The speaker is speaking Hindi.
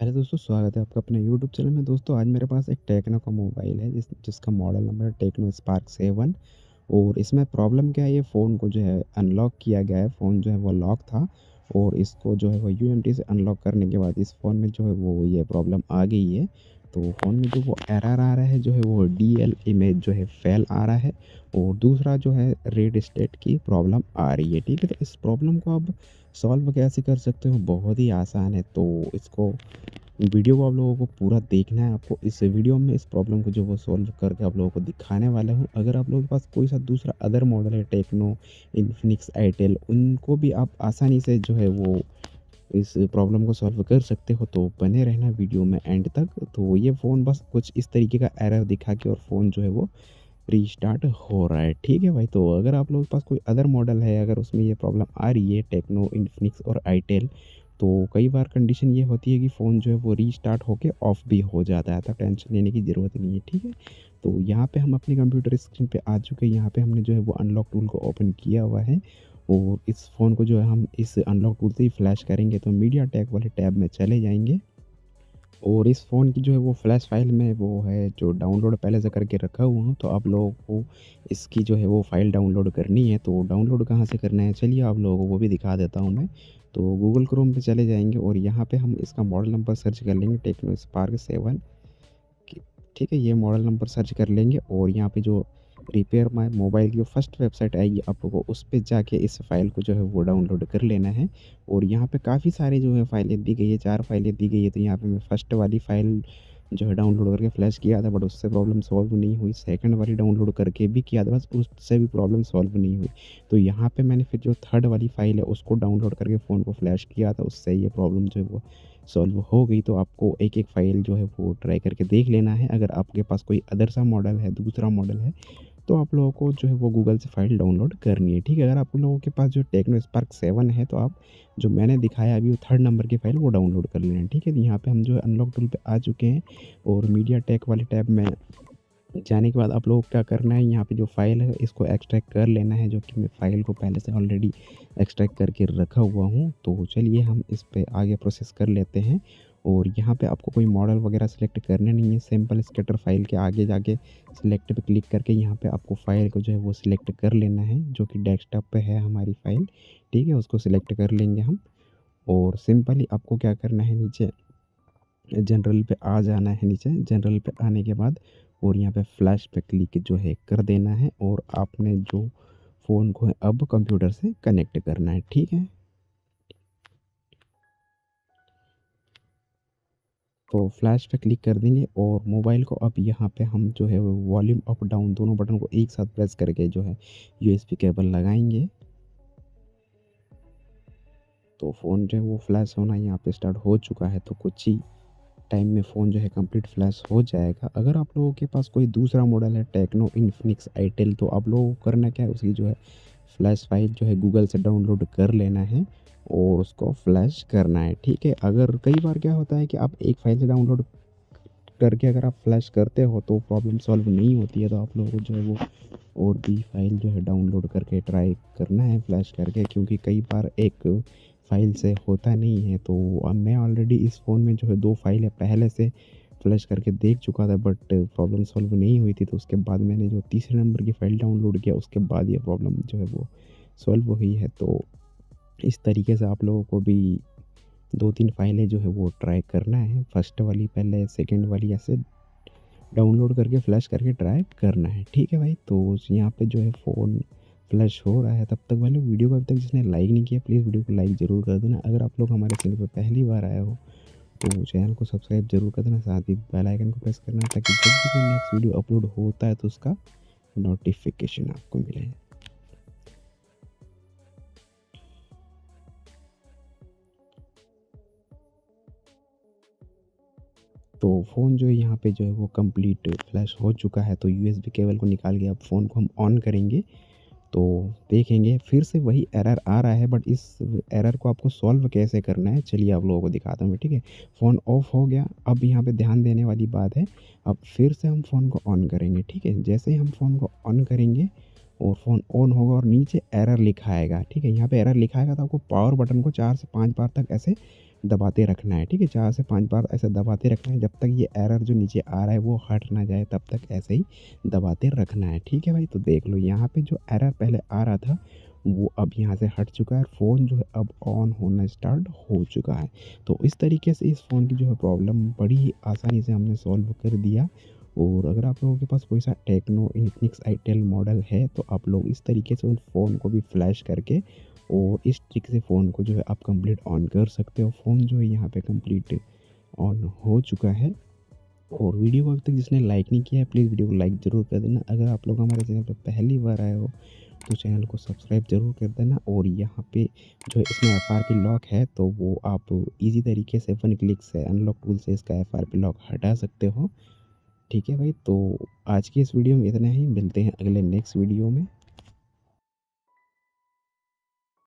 हेलो दोस्तों स्वागत है आपका अपने यूट्यूब चैनल में दोस्तों आज मेरे पास एक टेक्नो का मोबाइल है जिस जिसका मॉडल नंबर है टेक्नो स्पार्क सेवन और इसमें प्रॉब्लम क्या है ये फ़ोन को जो है अनलॉक किया गया है फ़ोन जो है वो लॉक था और इसको जो है वो यू से अनलॉक करने के बाद इस फ़ोन में जो है वो ये प्रॉब्लम आ गई है तो फ़ोन में जो वो एरर आ रहा है जो है वो डी एल इमेज जो है फेल आ रहा है और दूसरा जो है रेड स्टेट की प्रॉब्लम आ रही है ठीक है तो इस प्रॉब्लम को आप सॉल्व कैसे कर सकते हो बहुत ही आसान है तो इसको वीडियो को आप लोगों को पूरा देखना है आपको इस वीडियो में इस प्रॉब्लम को जो वो सॉल्व करके आप लोगों को दिखाने वाला हूँ अगर आप लोगों के पास कोई सा दूसरा अदर मॉडल है टेक्नो इन्फिनिक्स एयरटेल उनको भी आप आसानी से जो है वो इस प्रॉब्लम को सॉल्व कर सकते हो तो बने रहना वीडियो में एंड तक तो ये फ़ोन बस कुछ इस तरीके का एरर दिखा के और फ़ोन जो है वो रीस्टार्ट हो रहा है ठीक है भाई तो अगर आप लोगों के पास कोई अदर मॉडल है अगर उसमें ये प्रॉब्लम आ रही है टेक्नो इन्फिनिक्स और आईटेल तो कई बार कंडीशन ये होती है कि फ़ोन जो है वो रीस्टार्ट होकर ऑफ भी हो जाता है तो टेंशन लेने की ज़रूरत नहीं है ठीक है तो यहाँ पे हम अपने कंप्यूटर स्क्रीन पे आ चुके हैं यहाँ पे हमने जो है वो अनलॉक टूल को ओपन किया हुआ है और इस फ़ोन को जो है हम इस अनलॉक टूल से ही फ्लैश करेंगे तो मीडिया टैग वाले टैब में चले जाएंगे और इस फ़ोन की जो है वो फ्लैश फाइल में वो है जो डाउनलोड पहले से करके रखा हुआ हूँ तो आप लोगों को इसकी जो है वो फ़ाइल डाउनलोड करनी है तो डाउनलोड कहाँ से करना है चलिए आप लोगों को वो भी दिखा देता हूँ मैं तो गूगल क्रोम पे चले जाएंगे और यहाँ पे हम इसका मॉडल नंबर सर्च कर लेंगे टेक्नो स्पार्क सेवन ठीक है ये मॉडल नंबर सर्च कर लेंगे और यहाँ पर जो रिपेयर माई मोबाइल की फर्स्ट वेबसाइट आएगी आपको उस पर जाके इस फाइल को जो है वो डाउनलोड कर लेना है और यहाँ पे काफ़ी सारे जो है फाइलें दी गई है चार फाइलें दी गई है तो यहाँ पे मैं फर्स्ट वाली फ़ाइल जो है डाउनलोड करके फ्लैश किया था बट उससे प्रॉब्लम सॉल्व नहीं हुई सेकंड वाली डाउनलोड करके भी किया था बस उससे भी प्रॉब्लम सॉल्व नहीं हुई तो यहाँ पे मैंने फिर जो थर्ड वाली फ़ाइल है उसको डाउनलोड करके फ़ोन को फ्लैश किया था उससे ये प्रॉब्लम जो है वो सॉल्व हो गई तो आपको एक एक फ़ाइल जो है वो ट्राई करके देख लेना है अगर आपके पास कोई अदर सा मॉडल है दूसरा मॉडल है तो आप लोगों को जो है वो गूगल से फाइल डाउनलोड करनी है ठीक है अगर आप लोगों के पास जो टेक्नो स्पार्क सेवन है तो आप जो मैंने दिखाया अभी वो थर्ड नंबर की फ़ाइल वो डाउनलोड कर लेना है ठीक है तो यहाँ पर हम जो है अनलॉक टूल पर आ चुके हैं और मीडिया टेक वाले टैब में जाने के बाद आप लोग क्या करना है यहाँ पे जो फाइल है इसको एक्सट्रैक्ट कर लेना है जो कि मैं फाइल को पहले से ऑलरेडी एक्सट्रैक्ट करके रखा हुआ हूँ तो चलिए हम इस पर आगे प्रोसेस कर लेते हैं और यहाँ पे आपको कोई मॉडल वगैरह सेलेक्ट करने नहीं है सैम्पल स्केटर फाइल के आगे जाके सिलेक्ट पे क्लिक करके यहाँ पे आपको फाइल को जो है वो सिलेक्ट कर लेना है जो कि डेस्कटॉप पे है हमारी फाइल ठीक है उसको सिलेक्ट कर लेंगे हम और सिंपली आपको क्या करना है नीचे जनरल पे आ जाना है नीचे जनरल पे आने के बाद और यहाँ पे फ्लैश पे क्लिक जो है कर देना है और आपने जो फ़ोन को है अब कंप्यूटर से कनेक्ट करना है ठीक है तो फ्लैश पे क्लिक कर देंगे और मोबाइल को अब यहाँ पे हम जो है वॉल्यूम अप डाउन दोनों बटन को एक साथ प्रेस करके जो है यूएसबी केबल लगाएंगे तो फ़ोन जो है वो फ्लैश होना यहाँ पे स्टार्ट हो चुका है तो कुछ ही टाइम में फ़ोन जो है कंप्लीट फ्लैश हो जाएगा अगर आप लोगों के पास कोई दूसरा मॉडल है टेक्नो इन्फिनिक्स आईटेल तो आप लोगों को करना क्या है उसकी जो है फ्लैश फाइल जो है गूगल से डाउनलोड कर लेना है और उसको फ्लैश करना है ठीक है अगर कई बार क्या होता है कि आप एक फाइल से डाउनलोड करके अगर आप फ्लैश करते हो तो प्रॉब्लम सॉल्व नहीं होती है तो आप लोगों को जो है वो और भी फाइल जो है डाउनलोड करके ट्राई करना है फ्लैश करके क्योंकि कई बार एक फाइल से होता नहीं है तो अब मैं ऑलरेडी इस फ़ोन में जो है दो फाइल है पहले से फ्लैश करके देख चुका था बट प्रॉब्लम सॉल्व नहीं हुई थी तो उसके बाद मैंने जो तीसरे नंबर की फ़ाइल डाउनलोड किया उसके बाद ये प्रॉब्लम जो है वो सॉल्व हुई है तो इस तरीके से आप लोगों को भी दो तीन फाइलें जो है वो ट्राई करना है फर्स्ट वाली पहले सेकंड वाली ऐसे डाउनलोड करके फ्लैश करके ट्राई करना है ठीक है भाई तो यहाँ पे जो है फ़ोन फ्लैश हो रहा है तब तक वाले वीडियो को अभी तक जिसने लाइक नहीं किया प्लीज़ वीडियो को लाइक ज़रूर कर देना अगर आप लोग हमारे चैनल पर पहली बार आए हो तो चैनल को सब्सक्राइब जरूर कर देना साथ ही बेल आइकन को प्रेस करना ताकि जब भी नेक्स्ट वीडियो अपलोड होता है तो उसका नोटिफिकेशन आपको मिले तो फ़ोन जो है यहाँ पे जो है वो कंप्लीट फ्लैश हो चुका है तो यूएसबी केबल को निकाल के अब फ़ोन को हम ऑन करेंगे तो देखेंगे फिर से वही एरर आ रहा है बट इस एरर को आपको सॉल्व कैसे करना है चलिए आप लोगों को दिखाता हूँ मैं ठीक है फ़ोन ऑफ हो गया अब यहाँ पे ध्यान देने वाली बात है अब फिर से हम फ़ोन को ऑन करेंगे ठीक है जैसे ही हम फ़ोन को ऑन करेंगे और फ़ोन ऑन होगा और नीचे एरर लिखाएगा ठीक है यहाँ पे एरर लिखाएगा तो आपको पावर बटन को चार से पाँच बार तक ऐसे दबाते रखना है ठीक है चार से पाँच बार ऐसे दबाते रखना है जब तक ये एरर जो नीचे आ रहा है वो हट ना जाए तब तक ऐसे ही दबाते रखना है ठीक है भाई तो देख लो यहाँ पर जो एरर पहले आ रहा था वो अब यहाँ से हट चुका है फ़ोन जो है अब ऑन होना स्टार्ट हो चुका है तो इस तरीके से इस फ़ोन की जो है प्रॉब्लम बड़ी ही आसानी से हमने सॉल्व कर दिया और अगर आप लोगों के पास कोई सा टेक्नो इनिक्स आईटेल मॉडल है तो आप लोग इस तरीके से उन फ़ोन को भी फ्लैश करके और इस ट्रिक से फ़ोन को जो है आप कंप्लीट ऑन कर सकते हो फ़ोन जो है यहाँ पे कंप्लीट ऑन हो चुका है और वीडियो को अब तक जिसने लाइक नहीं किया है प्लीज़ वीडियो को लाइक ज़रूर कर देना अगर आप लोग हमारे चैनल पर पहली बार आए हो तो चैनल को सब्सक्राइब जरूर कर देना और यहाँ पे जो है इसमें एफ आर पी लॉक है तो वो आप इजी तरीके से वन क्लिक से अनलॉक टूल से इसका एफ आर पी लॉक हटा सकते हो ठीक है भाई तो आज की इस वीडियो में इतना ही मिलते हैं अगले नेक्स्ट वीडियो में